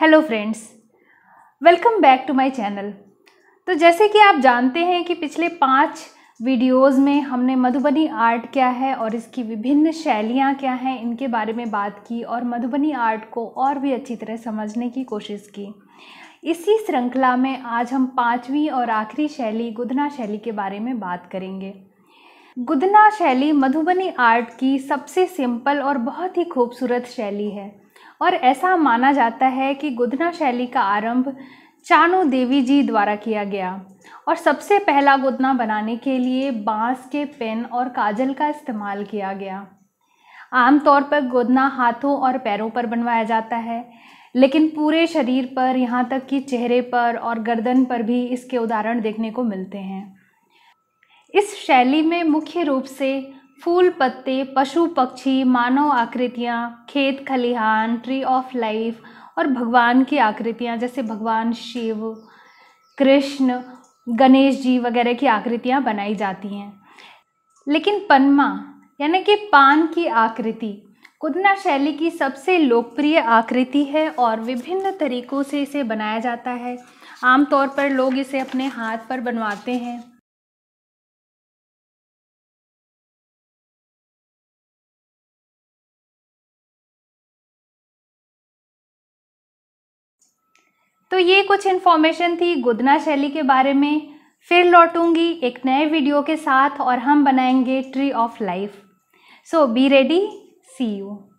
hello friends welcome back to my channel तो जैसे कि आप जानते हैं कि पिछले पाँच वीडियोस में हमने मधुबनी आर्ट क्या है और इसकी विभिन्न शैलियाँ क्या हैं इनके बारे में बात की और मधुबनी आर्ट को और भी अच्छी तरह समझने की कोशिश की इसी श्रृंखला में आज हम पाँचवीं और आखिरी शैली गुदना शैली के बारे में बात करेंगे गुदना शैली मधुबनी आर्ट की सबसे सिंपल और बहुत ही खूबसूरत शैली है और ऐसा माना जाता है कि गुदना शैली का आरंभ चानू देवी जी द्वारा किया गया और सबसे पहला गुदना बनाने के लिए बांस के पेन और काजल का इस्तेमाल किया गया आमतौर पर गोदना हाथों और पैरों पर बनवाया जाता है लेकिन पूरे शरीर पर यहाँ तक कि चेहरे पर और गर्दन पर भी इसके उदाहरण देखने को मिलते हैं इस शैली में मुख्य रूप से फूल पत्ते पशु पक्षी मानव आकृतियाँ खेत खलिहान ट्री ऑफ लाइफ और भगवान की आकृतियाँ जैसे भगवान शिव कृष्ण गणेश जी वगैरह की आकृतियाँ बनाई जाती हैं लेकिन पन्मा यानी कि पान की आकृति कुदना शैली की सबसे लोकप्रिय आकृति है और विभिन्न तरीक़ों से इसे बनाया जाता है आमतौर पर लोग इसे अपने हाथ पर बनवाते हैं तो ये कुछ इन्फॉर्मेशन थी गुदना शैली के बारे में फिर लौटूंगी एक नए वीडियो के साथ और हम बनाएंगे tree of life so be ready see you